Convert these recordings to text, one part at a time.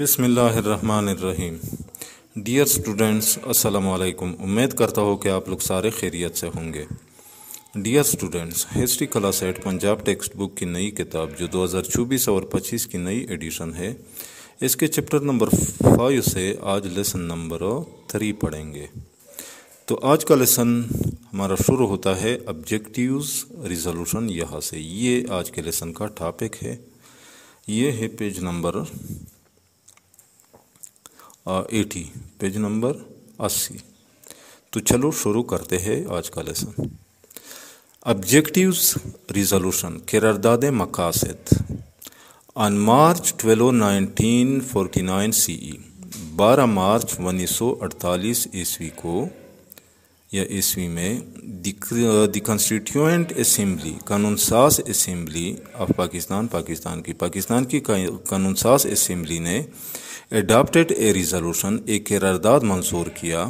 बिसमीम dear students असलकुम उम्मीद करता हूँ कि आप लोग सारे खैरियत से होंगे डियर स्टूडेंट्स हिस्ट्री कला सेट पंजाब टेक्स्ट बुक की नई किताब जो 2024 और 25 की नई एडिशन है इसके चैप्टर नंबर फाइव से आज लेसन नंबर थ्री पढ़ेंगे तो आज का लेसन हमारा शुरू होता है ऑब्जेक्टिव्स रिजोल्यूशन यहाँ से ये आज के लेसन का टॉपिक है ये है page number eighty page number अस्सी तो चलो शुरू करते हैं आज का लेसन ऑब्जेक्टिव्स रिजोल्यूशन किरदाद मकासद on March twelve nineteen forty nine C E बारह मार्च उन्नीस सौ अड़तालीस ईस्वी को या ईस्वी में द असम्बली असम्बली सास असम्बली ऑफ पाकिस्तान पाकिस्तान की पाकिस्तान की सास असम्बली ने एडाप्टेड ए रिजोलूशन एक करारदाद मंसूर किया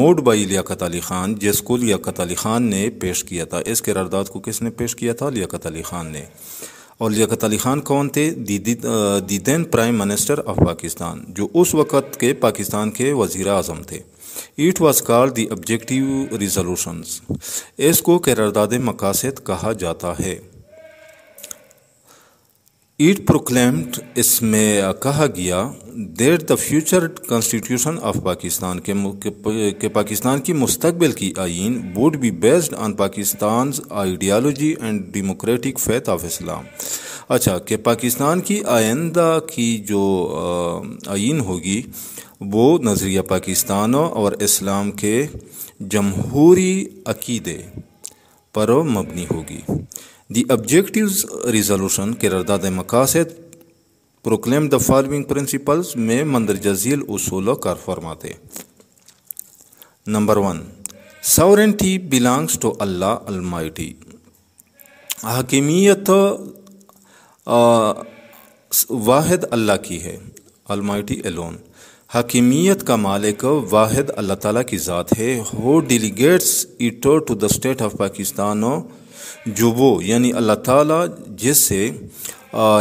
मोड बाई लियात अली ख़ान जिसको लियाकत अली ख़ान ने पेश किया था इस करारदाद को किसने पेश किया था लियाकत अली ख़ान ने और लियात अली ख़ान कौन थे then prime minister of Pakistan जो उस वक़्त के पाकिस्तान के वज़ी अजम थे it was called the objective resolutions इसको करारदाद मकासद कहा जाता है इट प्रोक्लेम्ड इसमें कहा गया there the future constitution of Pakistan के, के, के पाकिस्तान की मुस्तबिल की आइन would be based on Pakistan ideology and democratic faith of Islam अच्छा कि पाकिस्तान की आइंदा की जो आइन होगी वो नज़रिया पाकिस्तान और इस्लाम के जमहूरी अकीदे पर मबनी होगी दी ऑब्जेक्टिव रिजोलूशन किरदाद मकासद प्रोक्लेम द फॉलोइंग प्रिंसिपल्स में मंदरजा झील उसूलों कर फरमाते number one sovereignty belongs to Allah almighty हकीमियत वाहिद अल्लाह की है अलमाइटी एलोन हकीमियत का मालिक वाहिद अल्लाह ताला की ज़ात है हो delegates it to the state of Pakistan जुबो यानी अल्लाह ताला जिससे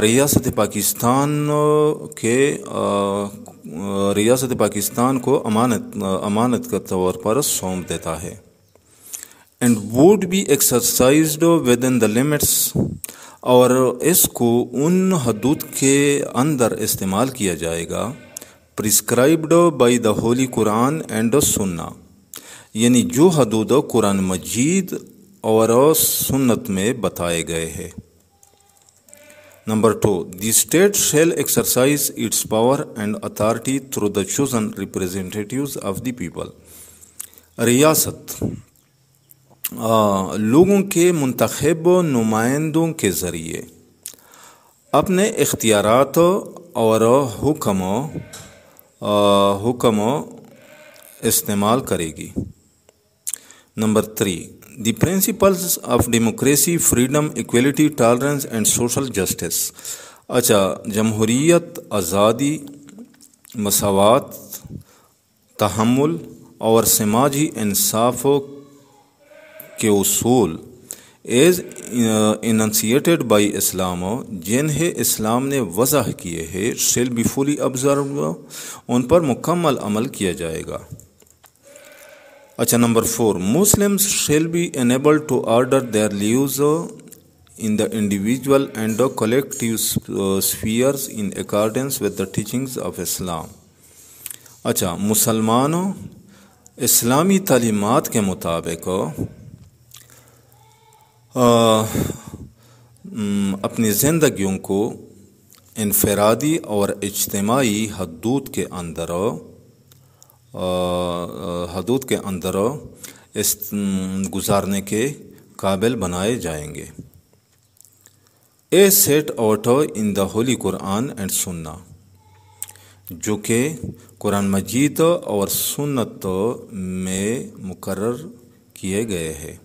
रियासत पाकिस्तान के रियासत पाकिस्तान को अमानत अमानत के तौर पर सौंप देता है and would be exercised within the limits और इसको उन हदूद के अंदर इस्तेमाल किया जाएगा prescribed by the holy Quran and Sunnah यानी जो हदूद कुरान मजीद और सुन्नत में बताए गए हैं number two the state shall exercise its power and authority through the chosen representatives of the people रियासत लोगों के मंतखब नुमाइंदों के ज़रिए अपने इख्तियारत और हुक्म हुक्म इस्तेमाल करेगी number three the principle of democracy freedom equality tolerance and social justice अच्छा जमहूरीत आज़ादी मसावत तहमुल और समाजी इंसाफ के एज़ इनसीटेड बाई इस्लाम जिन्हें इस्लाम ने वजह किए है शिल बी फुली अब्जर्व उन पर मुकम्मल अमल किया जाएगा अच्छा number four Muslims shall be enable to order their lives in the individual and collective sphere in accordance with the teachings of Islam अच्छा मुसलमानों इस्लामी तलीमत के मुताबिक अपनी ज़िंदगियों को इनफरादी और इज्तमाही हदूद के अंदर हदूद के अंदर इस गुजारने के काबिल बनाए जाएंगे as set out in the holy Quran and Sunnah जो कि कुरान मजीद और सुन्नत में मुकर किए गए हैं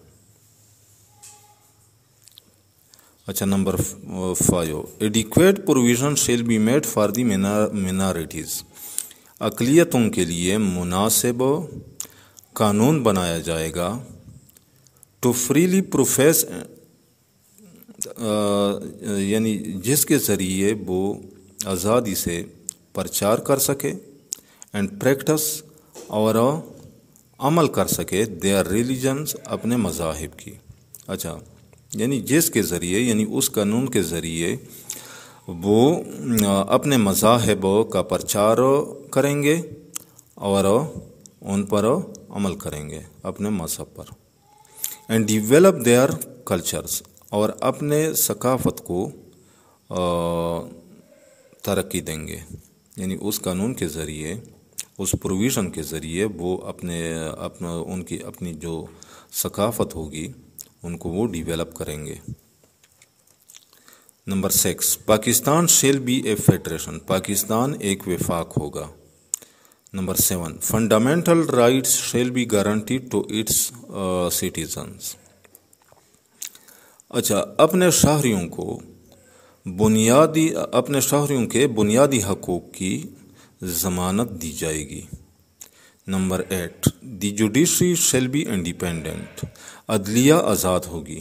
अच्छा number five adequate provision shall be made for the minorities अकलीतों के लिए मुनासिब कानून बनाया जाएगा टू फ्रीली प्रोफेस यानी जिसके ज़रिए वो आज़ादी से प्रचार कर सके एंड प्रैक्टिस और अमल कर सके देयर रिलीजन्स अपने मजाहब की अच्छा यानी जिसके ज़रिए यानी उस कानून के ज़रिए वो अपने मजाहब का प्रचार करेंगे और उन पर अमल करेंगे अपने मजहब पर एंड डिवेलप देयर कल्चर्स और अपने सकाफत को तरक्की देंगे यानी उस कानून के ज़रिए उस प्रोविज़न के ज़रिए वो अपने अपना उनकी अपनी जो सकाफत होगी उनको वो डिवेलप करेंगे number six Pakistan shall be a federation Pakistan एक विफाक होगा number seven fundamental rights shall be guaranteed to its citizens अच्छा अपने शहरीों को बुनियादी अपने शहरीों के बुनियादी हकूक़ की ज़मानत दी जाएगी number eight the judiciary shall be independent अदलिया आज़ाद होगी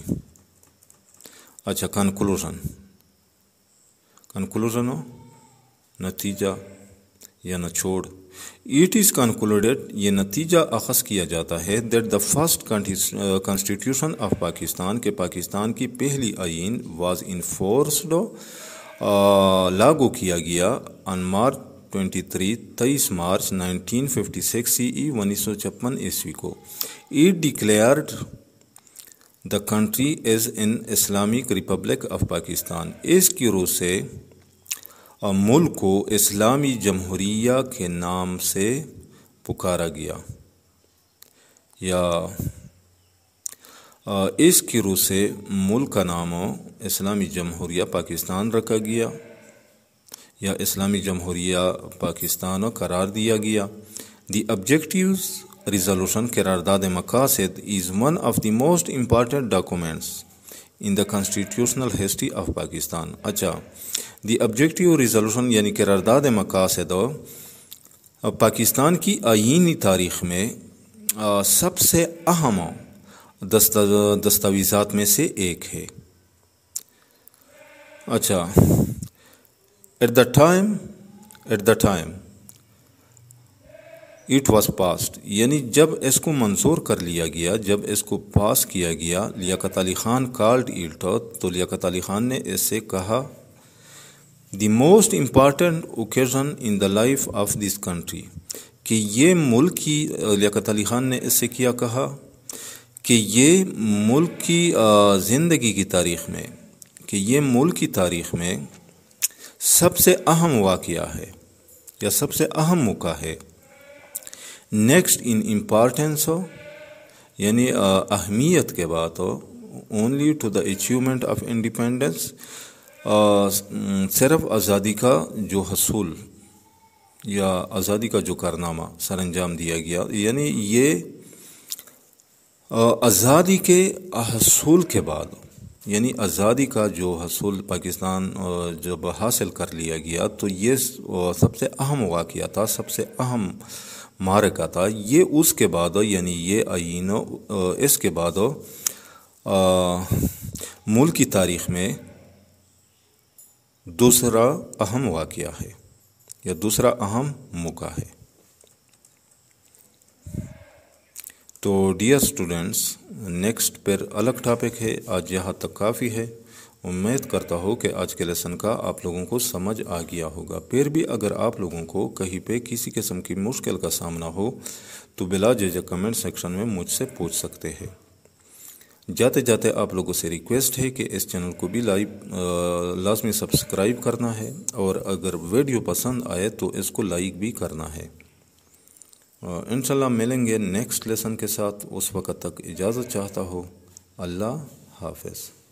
अच्छा कंक्लूजन कंक्लूजन हो नतीजा या नछोड़ इट इज़ कंक्लूडेड ये नतीजा अखज किया जाता है that the first constitution of Pakistan के पाकिस्तान की पहली आइन वाज इन्फोर्स्ड लागू किया गया अनमार्च 23 तेईस मार्च 1956 सीई 1956 ईस्वी को ई declared the country is in Islamic republic of Pakistan की रूह से मुल्क को इस्लामी जमहूरिया के नाम से पुकारा गया या की रूह से मुल्क का नाम इस्लामी जमहूरिया पाकिस्तान रखा गया या इस्लामी जमहूरिया पाकिस्तान और करार दिया गया दी ऑब्जेक्टिव रिजोलूशन करारदाद मकासद is one of the most important documents in the constitutional history of Pakistan अच्छा दी ऑब्जेक्टिव रिजोलूशन यानी करारदाद मकासद पाकिस्तान की आइनी तारीख में सबसे अहम दस्तावेजात में से एक है अच्छा At the time, at the time, it was passed यानी जब इसको मंजूर कर लिया गया जब इसको पास किया गया लियाकत अली ख़ान कॉल्ड इल्ट तो लियाकत अली ख़ान ने इससे कहा the most important occasion in the life of this country कि ये मुल्क की लियाकत अली ख़ान ने इससे किया कहा कि ये मुल्क की ज़िंदगी की तारीख में कि ये मुल्क की तारीख में सबसे अहम वाक़ है या सबसे अहम मौका है नेक्स्ट इन इम्पॉर्टेंस हो यानी अहमियत के बाद हो only to the achievement of independence सिर्फ आज़ादी का जो हसूल या आज़ादी का जो कारनामा सर अंजाम दिया गया यानी ये आज़ादी के हसूल के बाद यानी आज़ादी का जो हसूल पाकिस्तान जब हासिल कर लिया गया तो ये सबसे अहम वाक़ था सबसे अहम मारका था ये उसके बाद यानी ये आइन इसके बाद मुल्क की तारीख़ में दूसरा अहम वाक़ है या दूसरा अहम मौका है तो डियर स्टूडेंट्स नेक्स्ट पर अलग टॉपिक है आज यहाँ तक काफ़ी है उम्मीद करता हूँ कि आज के लेसन का आप लोगों को समझ आ गया होगा फिर भी अगर आप लोगों को कहीं पे किसी किस्म की मुश्किल का सामना हो तो बिला जजक कमेंट सेक्शन में मुझसे पूछ सकते हैं जाते जाते आप लोगों से रिक्वेस्ट है कि इस चैनल को भी लाइव लाजमी सब्सक्राइब करना है और अगर वीडियो पसंद आए तो इसको लाइक भी करना है इन मिलेंगे नेक्स्ट लेसन के साथ उस वक़्त तक इजाज़त चाहता हो अल्लाह हाफिज़